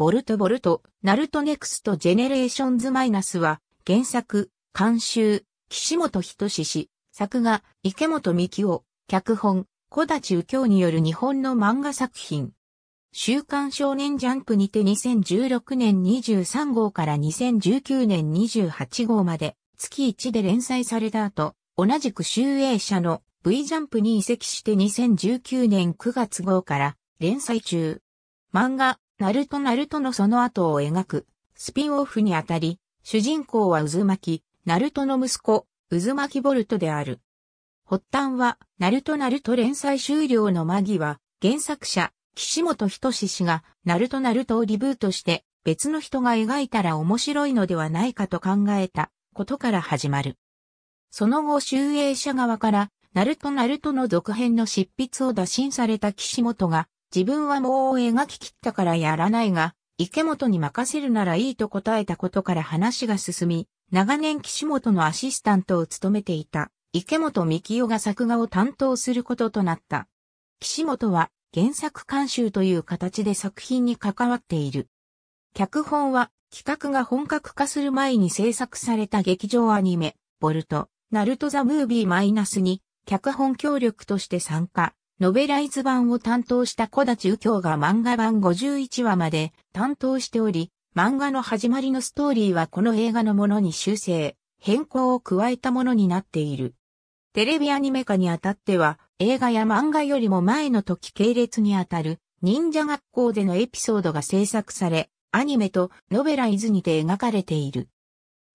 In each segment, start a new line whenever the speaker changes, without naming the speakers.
ボルトボルト、ナルトネクストジェネレーションズマイナスは、原作、監修、岸本人志氏、作画、池本希夫、脚本、小立右京による日本の漫画作品。週刊少年ジャンプにて2016年23号から2019年28号まで月1で連載された後、同じく集英社の V ジャンプに移籍して2019年9月号から連載中。漫画、ナルトナルトのその後を描く、スピンオフにあたり、主人公は渦巻き、ナルトの息子、渦巻きボルトである。発端は、ナルトナルト連載終了の間際、原作者、岸本人志氏が、ナルトナルトをリブートして、別の人が描いたら面白いのではないかと考えた、ことから始まる。その後、集英社側から、ナルトナルトの続編の執筆を打診された岸本が、自分はもう描き切ったからやらないが、池本に任せるならいいと答えたことから話が進み、長年岸本のアシスタントを務めていた池本幹夫が作画を担当することとなった。岸本は原作監修という形で作品に関わっている。脚本は企画が本格化する前に制作された劇場アニメ、ボルト、ナルトザ・ムービーマイナスに脚本協力として参加。ノベライズ版を担当した小立右京が漫画版51話まで担当しており、漫画の始まりのストーリーはこの映画のものに修正、変更を加えたものになっている。テレビアニメ化にあたっては、映画や漫画よりも前の時系列にあたる、忍者学校でのエピソードが制作され、アニメとノベライズにて描かれている。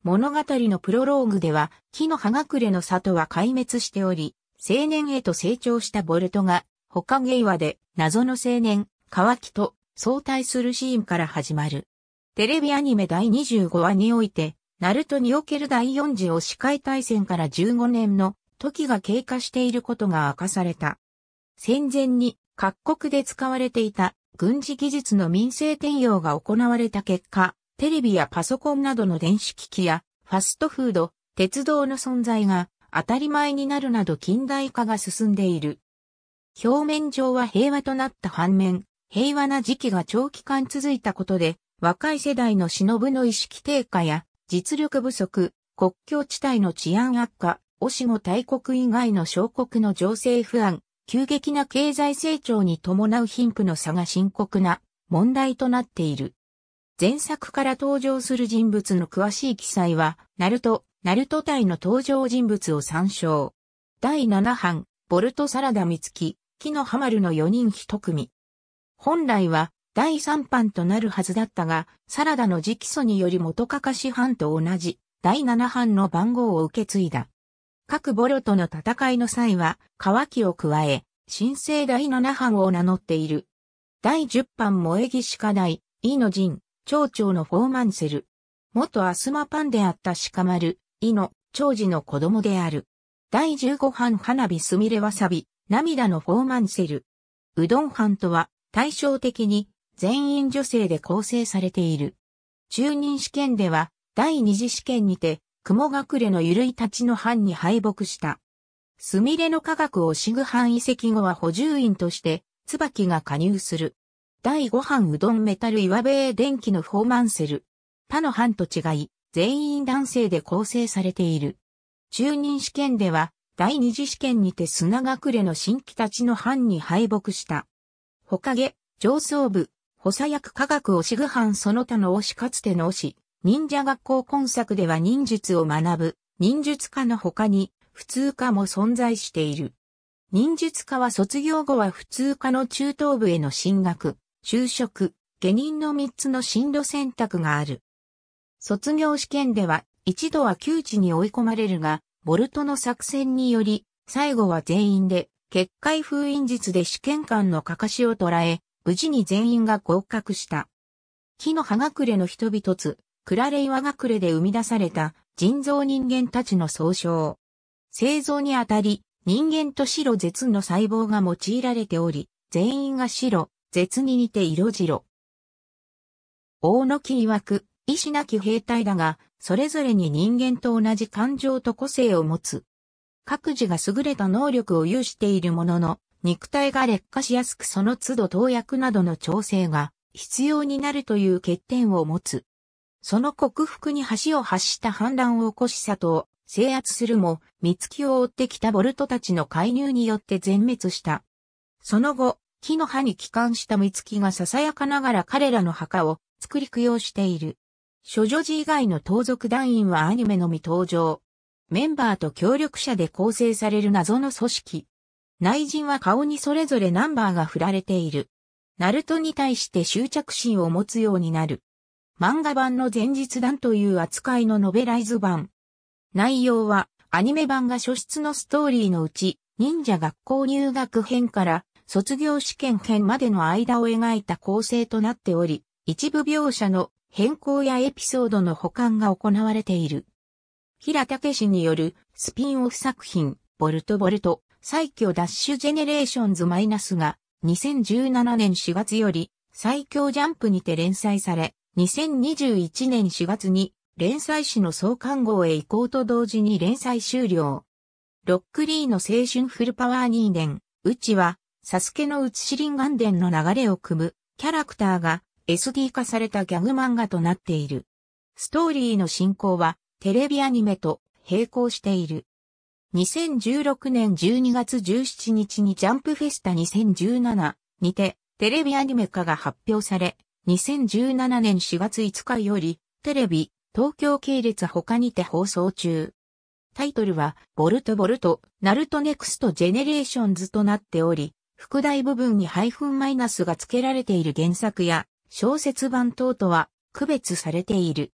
物語のプロローグでは、木の葉隠れの里は壊滅しており、青年へと成長したボルトが、他ゲイで謎の青年、乾きと相対するシーンから始まる。テレビアニメ第25話において、ナルトにおける第4次を司会大戦から15年の時が経過していることが明かされた。戦前に各国で使われていた軍事技術の民生転用が行われた結果、テレビやパソコンなどの電子機器やファストフード、鉄道の存在が当たり前になるなど近代化が進んでいる。表面上は平和となった反面、平和な時期が長期間続いたことで、若い世代の忍ぶの意識低下や実力不足、国境地帯の治安悪化、おしご大国以外の小国の情勢不安、急激な経済成長に伴う貧富の差が深刻な問題となっている。前作から登場する人物の詳しい記載は、ナルト、ナルト隊の登場人物を参照。第7版、ボルトサラダ三月、木のハマルの4人1組。本来は、第3版となるはずだったが、サラダの直訴により元かかし版と同じ、第7版の番号を受け継いだ。各ボロとの戦いの際は、乾きを加え、新生第7版を名乗っている。第10版萌え岸課題、イジン、町長のフォーマンセル。元アスマパンであった鹿丸、伊の長寿の子供である。第15版花火すみれわさび、涙のフォーマンセル。うどん班とは対照的に全員女性で構成されている。中任試験では第二次試験にて雲隠れのゆるいたちの班に敗北した。すみれの科学をシグ班遺跡後は補充員として椿が加入する。第5班うどんメタル岩部電気のフォーマンセル。他の班と違い、全員男性で構成されている。中任試験では、第二次試験にて砂隠れの新規たちの班に敗北した。ほかげ、上層部、補佐役科学をしぐ班その他の推しかつての推し、忍者学校今作では忍術を学ぶ、忍術科の他に、普通科も存在している。忍術科は卒業後は普通科の中等部への進学、就職、下人の3つの進路選択がある。卒業試験では一度は窮地に追い込まれるが、ボルトの作戦により、最後は全員で、結界封印術で試験官のかかしを捉え、無事に全員が合格した。木の葉隠れの人々つ、クラレイワ隠れで生み出された人造人間たちの総称。製造にあたり、人間と白絶の細胞が用いられており、全員が白、絶に似て色白。大野木曰く、意志なき兵隊だが、それぞれに人間と同じ感情と個性を持つ。各自が優れた能力を有しているものの、肉体が劣化しやすくその都度投薬などの調整が必要になるという欠点を持つ。その克服に橋を発した反乱を起こし里を制圧するも、三月を追ってきたボルトたちの介入によって全滅した。その後、木の葉に帰還した三月が囁かながら彼らの墓を作り供養している。諸女児以外の盗賊団員はアニメのみ登場。メンバーと協力者で構成される謎の組織。内陣は顔にそれぞれナンバーが振られている。ナルトに対して執着心を持つようになる。漫画版の前日談という扱いのノベライズ版。内容は、アニメ版が初出のストーリーのうち、忍者学校入学編から卒業試験編までの間を描いた構成となっており、一部描写の変更やエピソードの保管が行われている。平武氏によるスピンオフ作品、ボルトボルト、最強ダッシュジェネレーションズマイナスが、2017年4月より、最強ジャンプにて連載され、2021年4月に、連載誌の創刊号へ移行と同時に連載終了。ロックリーの青春フルパワー2年、うちは、サスケの写しリンガンデンの流れを組む、キャラクターが、SD 化されたギャグ漫画となっている。ストーリーの進行はテレビアニメと並行している。2016年12月17日にジャンプフェスタ2017にてテレビアニメ化が発表され、2017年4月5日よりテレビ東京系列他にて放送中。タイトルは、ボルトボルト、ナルトネクストジェネレーションズとなっており、副題部分にハイフンマイナスが付けられている原作や、小説版等とは区別されている。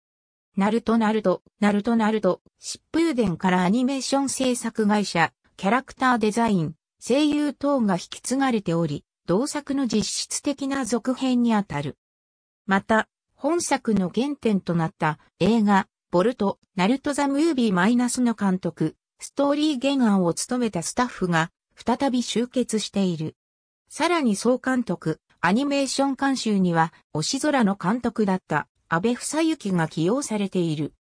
ナルトナルト、ナルトナルト、疾風伝からアニメーション制作会社、キャラクターデザイン、声優等が引き継がれており、同作の実質的な続編にあたる。また、本作の原点となった映画、ボルト、ナルトザムービーマイナスの監督、ストーリー原案を務めたスタッフが、再び集結している。さらに総監督、アニメーション監修には、星空の監督だった安倍房幸が起用されている。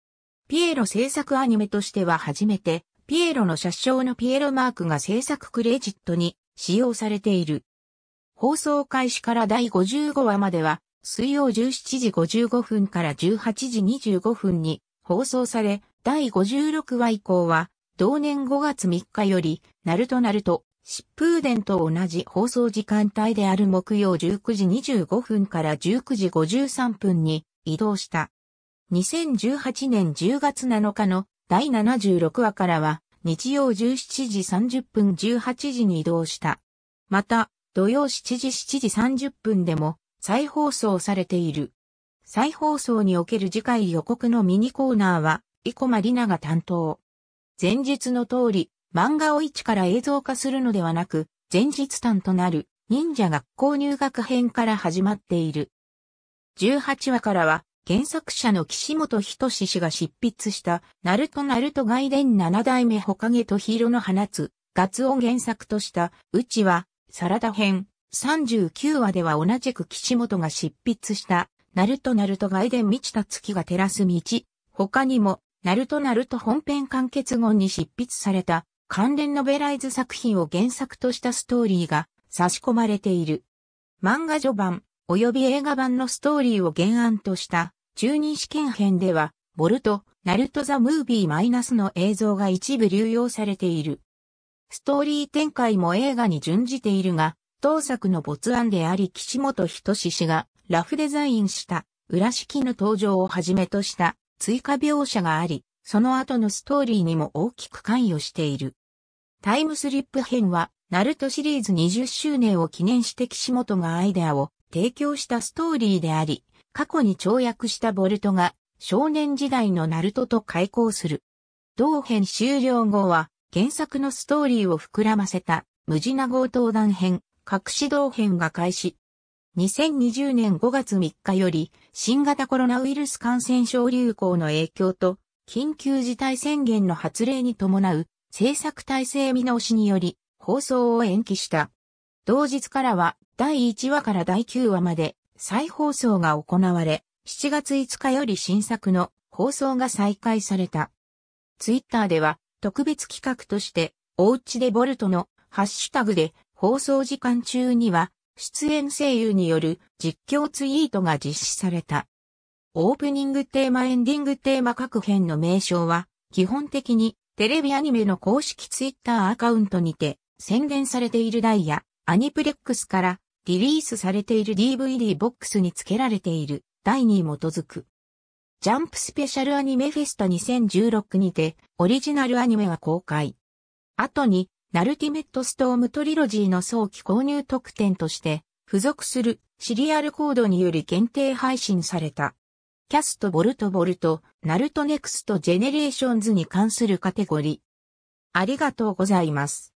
ピエロ制作アニメとしては初めて、ピエロの車掌のピエロマークが制作クレジットに使用されている。放送開始から第55話までは、水曜17時55分から18時25分に放送され、第56話以降は、同年5月3日より、ナルトナルト、疾風伝と同じ放送時間帯である木曜19時25分から19時53分に移動した。2018年10月7日の第76話からは日曜17時30分18時に移動した。また、土曜7時7時30分でも再放送されている。再放送における次回予告のミニコーナーは、生駒里奈が担当。前日の通り、漫画を一から映像化するのではなく、前日短となる忍者学校入学編から始まっている。18話からは、原作者の岸本人志氏が執筆した、ナルトナルト外伝七代目ホカゲとヒーロの放つ、ガツを原作とした、うちは、サラダ編、39話では同じく岸本が執筆した、ナルトナルト外伝満ちた月が照らす道、他にも、ナルトナルト本編完結後に執筆された、関連ノベライズ作品を原作としたストーリーが差し込まれている。漫画序盤及び映画版のストーリーを原案とした中二試験編では、ボルト、ナルトザ・ムービーマイナスの映像が一部流用されている。ストーリー展開も映画に準じているが、当作の没案であり岸本人志氏がラフデザインした裏式の登場をはじめとした追加描写があり、その後のストーリーにも大きく関与している。タイムスリップ編は、ナルトシリーズ20周年を記念して岸本がアイデアを提供したストーリーであり、過去に跳躍したボルトが少年時代のナルトと開校する。同編終了後は原作のストーリーを膨らませた無地な強盗団編、隠し同編が開始。2020年5月3日より新型コロナウイルス感染症流行の影響と緊急事態宣言の発令に伴う制作体制見直しにより放送を延期した。同日からは第1話から第9話まで再放送が行われ、7月5日より新作の放送が再開された。ツイッターでは特別企画としておうちでボルトのハッシュタグで放送時間中には出演声優による実況ツイートが実施された。オープニングテーマエンディングテーマ各編の名称は、基本的にテレビアニメの公式ツイッターアカウントにて宣伝されているダイヤ、アニプレックスからリリースされている DVD ボックスに付けられている台に基づく。ジャンプスペシャルアニメフェスタ2016にてオリジナルアニメは公開。後に、ナルティメットストームトリロジーの早期購入特典として付属するシリアルコードにより限定配信されたキャストボルトボルト、ナルトネクストジェネレーションズに関するカテゴリ。ありがとうございます。